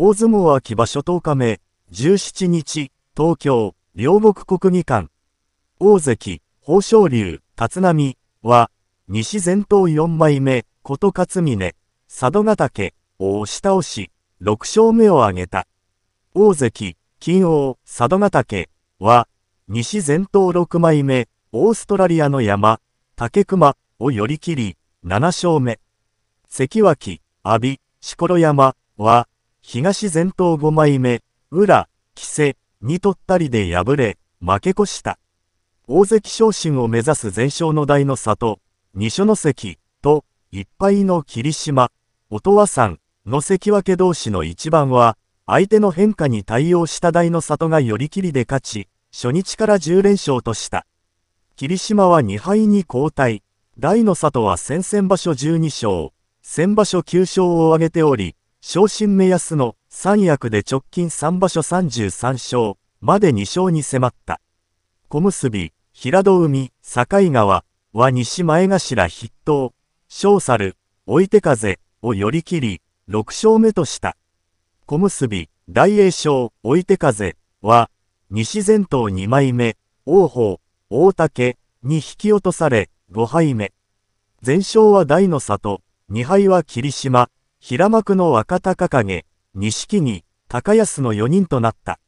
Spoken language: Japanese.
大相撲秋場所10日目、17日、東京、両国国技館。大関、豊昇龍、立浪は、西前頭4枚目、琴勝峰、佐渡ヶ岳、を押し倒し、6勝目を挙げた。大関、金王、佐渡ヶ岳、は、西前頭6枚目、オーストラリアの山、竹熊を寄り切り、7勝目。関脇、阿炎、錣山は、東前頭5枚目、裏、木瀬、にとったりで敗れ、負け越した。大関昇進を目指す全勝の大の里、二所の関、と、一敗の霧島、音羽山の関脇同士の一番は、相手の変化に対応した大の里が寄り切りで勝ち、初日から10連勝とした。霧島は2敗に交代。大の里は先々場所12勝、先場所9勝を挙げており、昇進目安の三役で直近三場所三十三勝まで二勝に迫った。小結、平戸海、境川は西前頭筆頭、小猿、追手風を寄り切り、六勝目とした。小結、大栄翔、追手風は、西前頭二枚目、王鵬、大竹に引き落とされ、五敗目。全勝は大の里、二敗は霧島、平幕の若隆景、錦木、高安の4人となった。